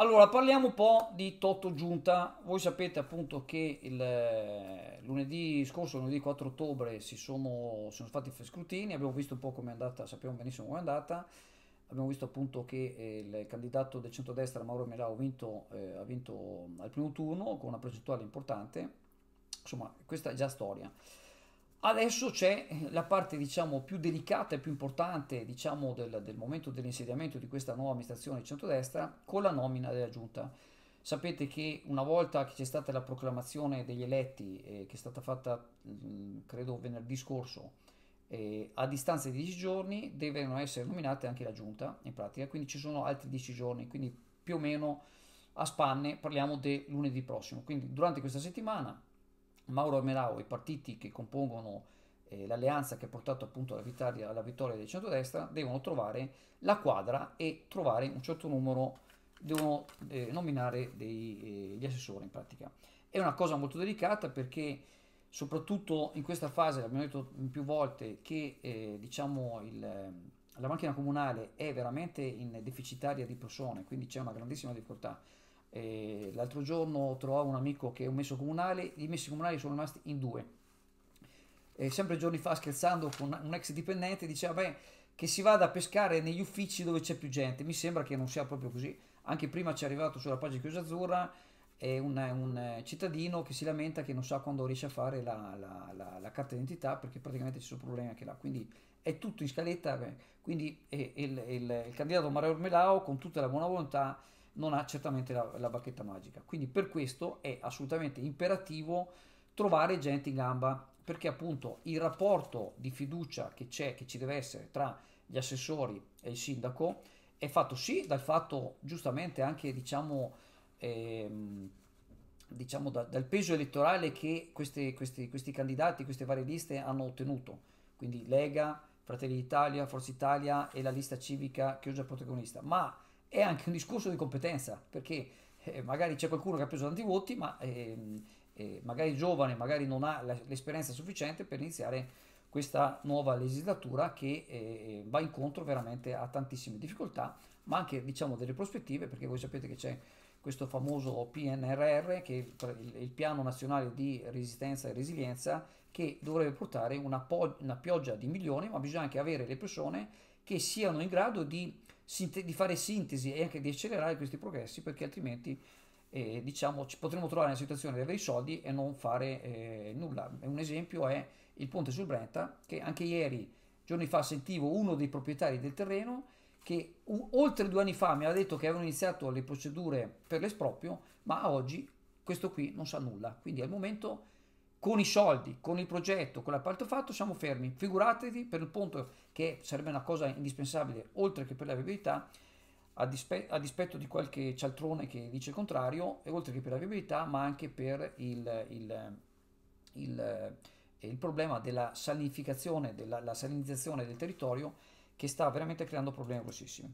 Allora, parliamo un po' di Toto Giunta. Voi sapete appunto che il, eh, lunedì scorso, lunedì 4 ottobre, si sono, sono fatti i scrutini, abbiamo visto un po' come è andata, sappiamo benissimo come è andata. Abbiamo visto appunto che eh, il candidato del centrodestra Mauro Melao ha eh, ha vinto al primo turno con una percentuale importante. Insomma, questa è già storia. Adesso c'è la parte diciamo, più delicata e più importante diciamo, del, del, momento dell'insediamento di questa nuova amministrazione di centrodestra con la nomina della giunta. Sapete che una volta che c'è stata la proclamazione degli eletti, eh, che è stata fatta mh, mm, credo venerdì scorso, eh, a distanza di 10 giorni devono essere nominate anche la giunta in pratica, quindi ci sono altri 10 giorni, quindi più o meno a spanne parliamo del lunedì prossimo. Quindi durante questa settimana Mauro Merao, i partiti che compongono eh, l'alleanza che ha portato appunto alla vittoria, alla vittoria del centrodestra, devono trovare la quadra e trovare un certo numero, devono eh, nominare dei, eh, gli assessori in pratica. È una cosa molto delicata perché soprattutto in questa fase, l'abbiamo detto più volte, che eh, diciamo il, la macchina comunale è veramente in deficitaria di persone, quindi c'è una grandissima difficoltà eh, l'altro giorno trovavo un amico che è un messo comunale, i messi comunali sono rimasti in due. Eh, sempre giorni fa scherzando con un ex dipendente diceva beh, che si vada a pescare negli uffici dove c'è più gente, mi sembra che non sia proprio così. Anche prima ci è arrivato sulla pagina Chiusa Azzurra è un, un, cittadino che si lamenta che non sa quando riesce a fare la, la, la, la carta d'identità perché praticamente ci sono problemi anche là. Quindi è tutto in scaletta, quindi il, il, il, candidato Mario Ormelao con tutta la buona volontà non ha certamente la, la bacchetta magica. Quindi per questo è assolutamente imperativo trovare gente in gamba perché appunto il rapporto di fiducia che c'è, che ci deve essere tra gli assessori e il sindaco è fatto sì dal fatto giustamente anche diciamo, ehm, diciamo da, dal peso elettorale che queste, questi, questi candidati, queste varie liste hanno ottenuto, quindi Lega, Fratelli d'Italia, Forza Italia e la lista civica che usa il protagonista, ma è anche un discorso di competenza, perché eh, magari c'è qualcuno che ha preso tanti voti, ma ehm, eh, magari giovane, magari non ha l'esperienza sufficiente per iniziare questa nuova legislatura che eh, eh, va incontro veramente a tantissime difficoltà, ma anche diciamo delle prospettive, perché voi sapete che c'è questo famoso PNRR, che è il piano nazionale di resistenza e resilienza, che dovrebbe portare una, una pioggia di milioni, ma bisogna anche avere le persone che siano in grado di di fare sintesi e anche di accelerare questi progressi perché altrimenti eh, diciamo, ci potremmo trovare nella situazione di avere i soldi e non fare eh, nulla. Un esempio è il ponte sul Brenta che anche ieri, giorni fa, sentivo uno dei proprietari del terreno che un, oltre due anni fa mi aveva detto che avevano iniziato le procedure per l'esproprio, ma oggi questo qui non sa nulla. Quindi al momento con i soldi, con il progetto, con l'appalto fatto siamo fermi. Figuratevi per il punto che sarebbe una cosa indispensabile, oltre che per la viabilità, a, dispe- a dispetto di qualche cialtrone che dice il contrario, e oltre che per la viabilità, ma anche per il, il, il, il problema della salinificazione, della salinizzazione del territorio che sta veramente creando problemi grossissimi.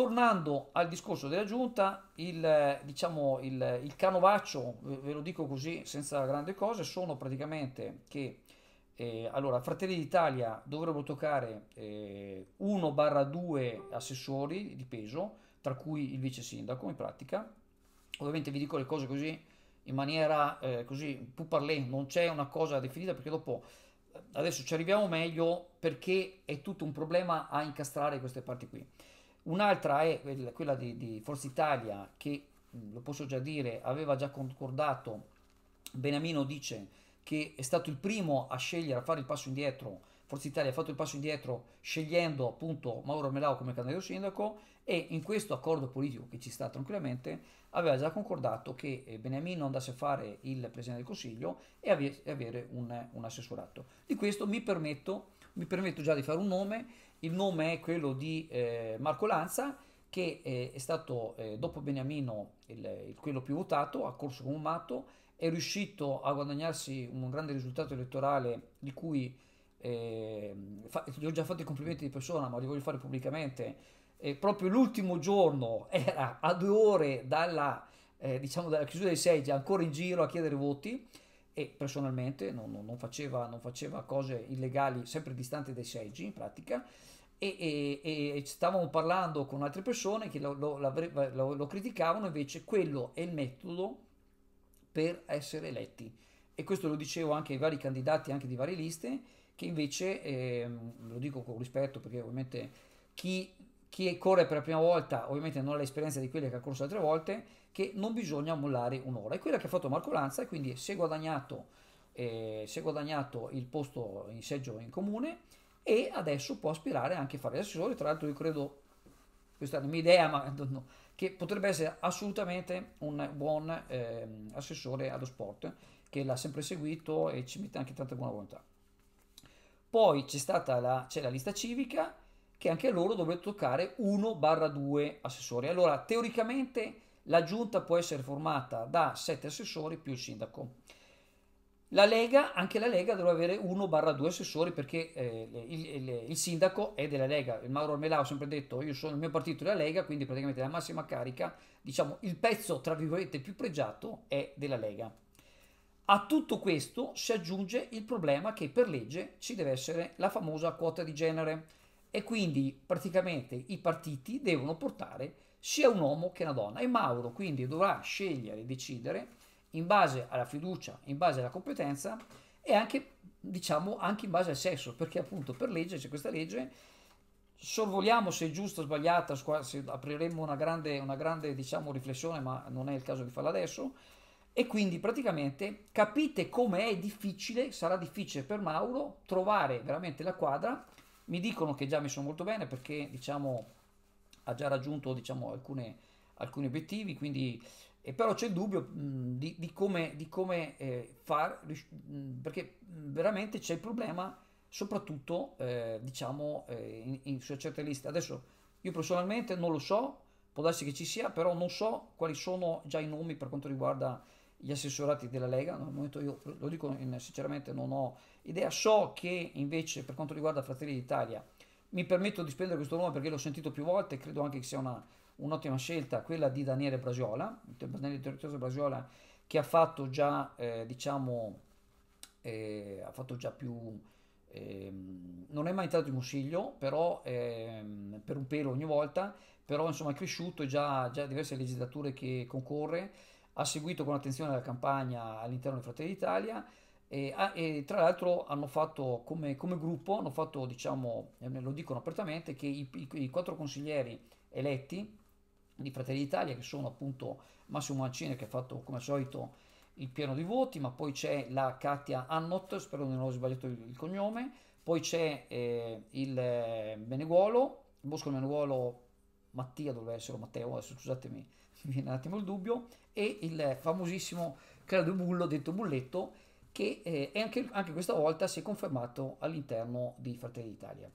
Tornando al discorso della giunta, il, diciamo, il, il canovaccio, ve lo dico così senza grandi cose, sono praticamente che eh, allora, Fratelli d'Italia dovrebbero toccare eh, 1-2 assessori di peso, tra cui il vice sindaco in pratica. Ovviamente vi dico le cose così in maniera eh, così parlé, non c'è una cosa definita perché dopo eh, adesso ci arriviamo meglio perché è tutto un problema a incastrare queste parti qui. Un'altra è quella di, di Forza Italia che, lo posso già dire, aveva già concordato, Benamino dice che è stato il primo a scegliere, a fare il passo indietro, Forza Italia ha fatto il passo indietro scegliendo appunto Mauro Melao come candidato sindaco e in questo accordo politico che ci sta tranquillamente aveva già concordato che eh, Beniamino andasse a fare il Presidente del Consiglio e avere un, un assessorato. Di questo mi permetto, mi permetto già di fare un nome il nome è quello di eh, Marco Lanza, che eh, è stato, eh, dopo Beniamino, il, il, quello più votato, ha corso come un matto, è riuscito a guadagnarsi un grande risultato elettorale di cui eh, fa, gli ho già fatto i complimenti di persona, ma li voglio fare pubblicamente. Eh, proprio l'ultimo giorno era a due ore dalla, eh, diciamo dalla chiusura dei seggi, ancora in giro a chiedere voti e personalmente non, non, non, faceva, non faceva cose illegali, sempre distanti dai seggi in pratica, e, e, e, stavamo parlando con altre persone che lo, lo, lo, lo, criticavano, invece quello è il metodo per essere eletti. E questo lo dicevo anche ai vari candidati, anche di varie liste, che invece, eh, lo dico con rispetto perché ovviamente chi chi corre per la prima volta ovviamente non ha l'esperienza di quelli che ha corso altre volte, che non bisogna mollare un'ora. È quella che ha fatto Marco Lanza e quindi si è guadagnato, eh, si è guadagnato il posto in seggio in comune e adesso può aspirare anche a fare l'assessore. Tra l'altro io credo, questa è la mia idea, ma no, che potrebbe essere assolutamente un buon eh, assessore allo sport, che l'ha sempre seguito e ci mette anche tanta buona volontà. Poi c'è stata la, c'è la lista civica, che anche loro dovrebbero toccare 1-2 assessori. Allora, teoricamente la giunta può essere formata da 7 assessori più il sindaco. La Lega, anche la Lega dovrà avere 1-2 assessori perché eh, il, il, il, sindaco è della Lega. Il Mauro Armelao ha sempre detto io sono il mio partito della Lega, quindi praticamente la massima carica, diciamo il pezzo tra virgolette più pregiato è della Lega. A tutto questo si aggiunge il problema che per legge ci deve essere la famosa quota di genere e quindi praticamente i partiti devono portare sia un uomo che una donna e Mauro quindi dovrà scegliere e decidere in base alla fiducia, in base alla competenza e anche diciamo anche in base al sesso perché appunto per legge c'è questa legge sorvoliamo se è giusta o sbagliata se apriremmo una grande, una grande diciamo riflessione ma non è il caso di farla adesso e quindi praticamente capite come è difficile sarà difficile per Mauro trovare veramente la quadra mi dicono che già mi sono molto bene perché diciamo, ha già raggiunto diciamo, alcune, alcuni obiettivi, quindi, eh, però c'è il dubbio mh, di, di, come, di come eh, far, mh, perché veramente c'è il problema soprattutto eh, diciamo, eh, in, in, su certe liste. Adesso io personalmente non lo so, può darsi che ci sia, però non so quali sono già i nomi per quanto riguarda gli assessorati della Lega, al momento io lo dico in, sinceramente non ho idea, so che invece per quanto riguarda Fratelli d'Italia mi permetto di spendere questo nome perché l'ho sentito più volte e credo anche che sia una, un'ottima scelta quella di Daniele Brasiola, Daniele Territorio Brasiola che ha fatto già eh, diciamo eh, ha fatto già più eh, non è mai entrato in consiglio però ehm, per un pelo ogni volta però insomma è cresciuto già, già diverse legislature che concorre ha seguito con attenzione la campagna all'interno di Fratelli d'Italia e, ah, e, tra l'altro hanno fatto come, come gruppo, hanno fatto, diciamo, eh, lo dicono apertamente, che i, i, i quattro consiglieri eletti di Fratelli d'Italia, che sono appunto Massimo Mancini, che ha fatto come al solito il pieno di voti, ma poi c'è la Katia Annot, spero di non ho sbagliato il, il cognome, poi c'è eh, il eh, Beneguolo, Bosco Beneguolo Mattia dovrebbe essere Matteo, adesso scusatemi, mi viene un attimo il dubbio, e il famosissimo Credo Bullo, detto Bulletto, che eh, anche, anche, questa volta si è confermato all'interno di Fratelli d'Italia.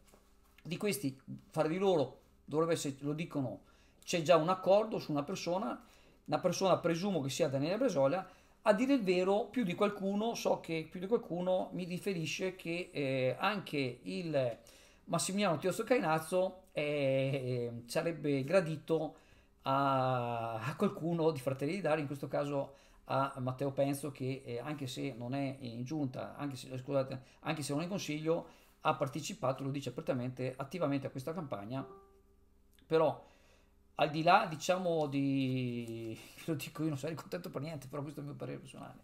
Di questi, fra di loro, dovrebbe essere, lo dicono, c'è già un accordo su una persona, una persona presumo che sia Daniele Bresolia, a dire il vero più di qualcuno, so che più di qualcuno mi riferisce che eh, anche il Massimiliano Tioso Cainazzo eh, sarebbe gradito a, a, qualcuno di Fratelli d'Italia, in questo caso a Matteo Penzo che eh, anche se non è in giunta, anche se, eh, scusate, anche se non è in consiglio, ha partecipato, lo dice apertamente, attivamente a questa campagna, però al di là diciamo di, lo dico io non sarei contento per niente, però questo è il mio parere personale,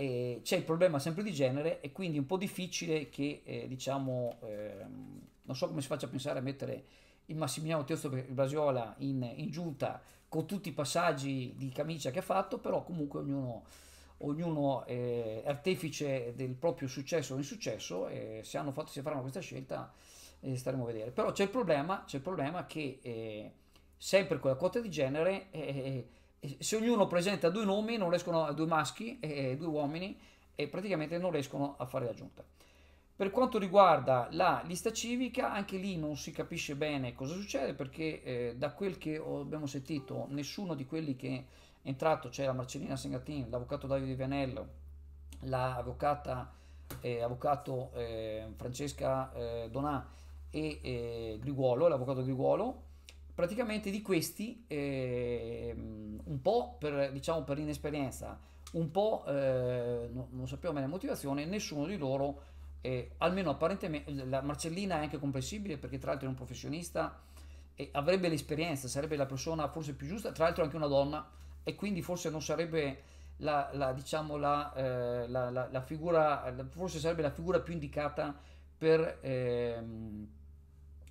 eh, c'è il problema sempre di genere e quindi è un po' difficile che, eh, diciamo, ehm, non so come si faccia a pensare a mettere il Massimiliano Teosto Brasiola in, in, giunta con tutti i passaggi di camicia che ha fatto, però comunque ognuno, ognuno è eh, artefice del proprio successo o insuccesso e eh, se, hanno fatto, se faranno questa scelta eh, staremo a vedere. Però c'è il problema, c'è il problema che sempre con la quota di genere se ognuno presenta due nomi, non riescono, due maschi e due uomini, e praticamente non riescono a fare l'aggiunta. Per quanto riguarda la lista civica, anche lì non si capisce bene cosa succede perché eh, da quel che abbiamo sentito nessuno di quelli che è entrato, cioè la Marcellina Sengatin, l'avvocato Davide Vianello, l'avvocata eh, avvocato, eh, Francesca eh, Donà e eh, Griguolo, l'avvocato Griguolo, praticamente di questi, eh, un po' per, diciamo, per inesperienza, un po' eh, non, non sappiamo la motivazione, nessuno di loro, eh, almeno apparentemente, la Marcellina è anche comprensibile perché tra l'altro è un professionista e avrebbe l'esperienza, sarebbe la persona forse più giusta, tra l'altro è anche una donna e quindi forse non sarebbe la, la, diciamo, la, eh, la figura, forse sarebbe la figura più indicata per... Ehm,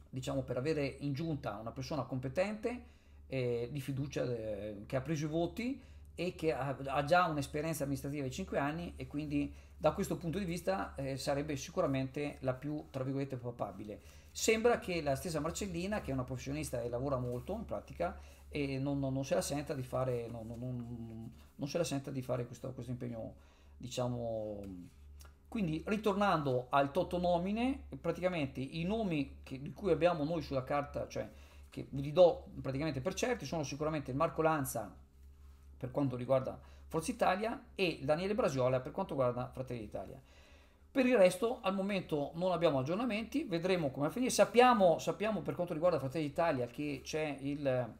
diciamo, per avere in giunta una persona competente, eh, di fiducia, eh, che ha preso i voti e che ha, ha già un'esperienza amministrativa di 5 anni e quindi da questo punto di vista eh, sarebbe sicuramente la più, tra virgolette, papabile. Sembra che la stessa Marcellina, che è una professionista e lavora molto in pratica, e non, non, non se la senta di fare, non, non se la senta di fare questo, questo impegno, diciamo, quindi ritornando al totonomine, praticamente i nomi che, di cui abbiamo noi sulla carta, cioè che vi do praticamente per certi, sono sicuramente il Marco Lanza per quanto riguarda Forza Italia e Daniele Brasiola per quanto riguarda Fratelli d'Italia. Per il resto al momento non abbiamo aggiornamenti, vedremo come finire. Sappiamo, sappiamo per quanto riguarda Fratelli d'Italia che c'è il,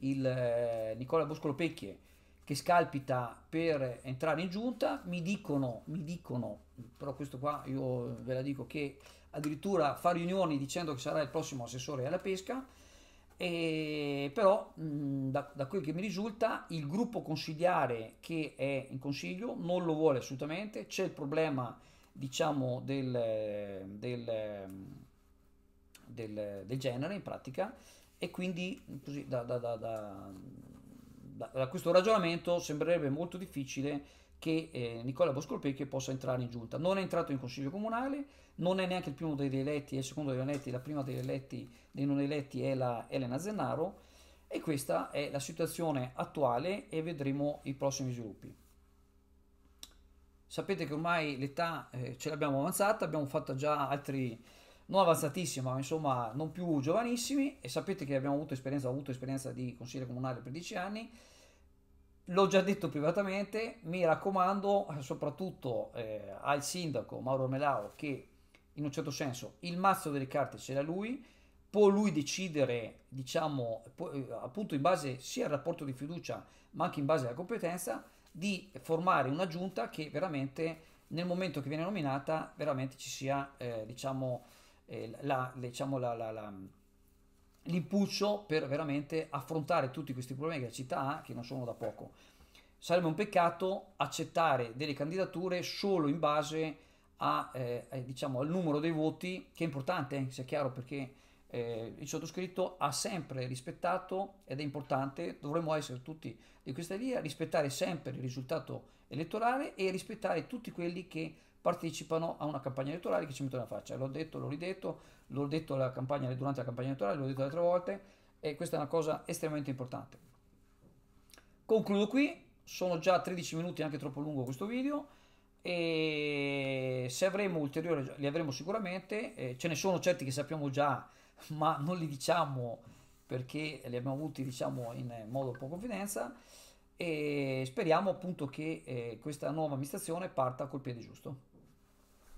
il eh, Nicola Boscolo Pecchie che scalpita per entrare in giunta, mi dicono, mi dicono, però questo qua io ve la dico che addirittura fa riunioni dicendo che sarà il prossimo assessore alla pesca, e però mh, mm, da, da quel che mi risulta il gruppo consigliare che è in consiglio non lo vuole assolutamente, c'è il problema diciamo del, del, del, del genere in pratica e quindi mm, così da, da, da da, questo ragionamento sembrerebbe molto difficile che eh, Nicola Boscolpecchio possa entrare in giunta. Non è entrato in consiglio comunale, non è neanche il primo degli eletti, è il secondo degli eletti, la prima degli eletti, dei non eletti è la Elena Zennaro e questa è la situazione attuale e vedremo i prossimi sviluppi. Sapete che ormai l'età eh, ce l'abbiamo avanzata, abbiamo fatto già altri non avanzatissima, ma insomma non più giovanissimi e sapete che abbiamo avuto esperienza, ho avuto esperienza di consigliere comunale per dieci anni, l'ho già detto privatamente, mi raccomando soprattutto eh, al sindaco Mauro Melao che in un certo senso il mazzo delle carte ce l'ha lui, può lui decidere, diciamo, eh, appunto in base sia al rapporto di fiducia, ma anche in base alla competenza, di formare una giunta che veramente nel momento che viene nominata veramente ci sia, eh, diciamo, eh, la, diciamo la, la, la l'impulso per veramente affrontare tutti questi problemi che la città ha, che non sono da poco. Sarebbe un peccato accettare delle candidature solo in base a, eh, eh diciamo, al numero dei voti, che è importante, eh, sia chiaro, perché eh, il sottoscritto ha sempre rispettato, ed è importante, dovremmo essere tutti di questa linea, rispettare sempre il risultato elettorale e rispettare tutti quelli che partecipano a una campagna elettorale che ci mettono la faccia. L'ho detto, l'ho ridetto, l'ho detto la campagna, durante la campagna elettorale, l'ho detto altre volte e questa è una cosa estremamente importante. Concludo qui, sono già 13 minuti, anche troppo lungo questo video e se avremo ulteriori li avremo sicuramente, eh, ce ne sono certi che sappiamo già ma non li diciamo perché li abbiamo avuti diciamo in modo poco confidenza e speriamo appunto che eh, questa nuova amministrazione parta col piede giusto.